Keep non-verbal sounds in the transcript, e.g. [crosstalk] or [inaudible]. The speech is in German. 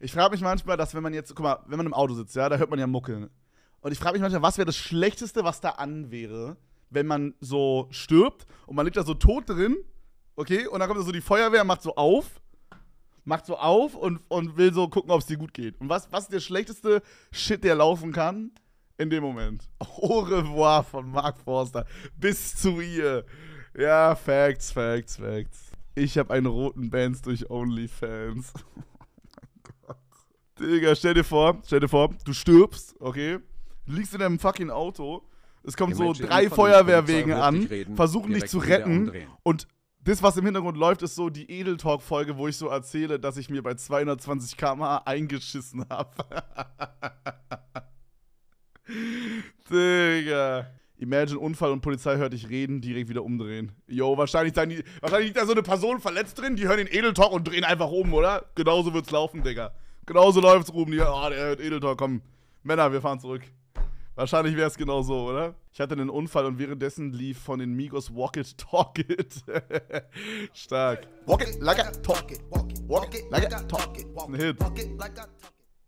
Ich frage mich manchmal, dass wenn man jetzt, guck mal, wenn man im Auto sitzt, ja, da hört man ja Mucke. Und ich frage mich manchmal, was wäre das Schlechteste, was da an wäre, wenn man so stirbt und man liegt da so tot drin, okay, und dann kommt da so die Feuerwehr, macht so auf, macht so auf und, und will so gucken, ob es dir gut geht. Und was, was ist der schlechteste Shit, der laufen kann? In dem Moment. [laughs] Au revoir von Mark Forster. Bis zu ihr. Ja, Facts, Facts, Facts. Ich habe einen roten Bands durch OnlyFans. [laughs] Digga, stell dir vor, stell dir vor, du stirbst, okay? Liegst in deinem fucking Auto. Es kommen so drei Feuerwehrwegen an, versuchen dich zu retten. Und das, was im Hintergrund läuft, ist so die Edeltalk-Folge, wo ich so erzähle, dass ich mir bei 220 km/h eingeschissen habe. [laughs] Digga. Imagine Unfall und Polizei hört dich reden, direkt wieder umdrehen. Yo, wahrscheinlich, die, wahrscheinlich liegt da so eine Person verletzt drin, die hören den Edeltalk und drehen einfach um, oder? Genauso wird's laufen, Digga. Genauso läuft's, Ruben. Hier. Oh, ah, der hört Edeltor. Komm, Männer, wir fahren zurück. Wahrscheinlich wäre es genau so, oder? Ich hatte einen Unfall und währenddessen lief von den Migos Walk It, Talk It. [laughs] Stark. Walk it like a talk it. Walk it like a talk it. Walk walk it, it Ein Hit.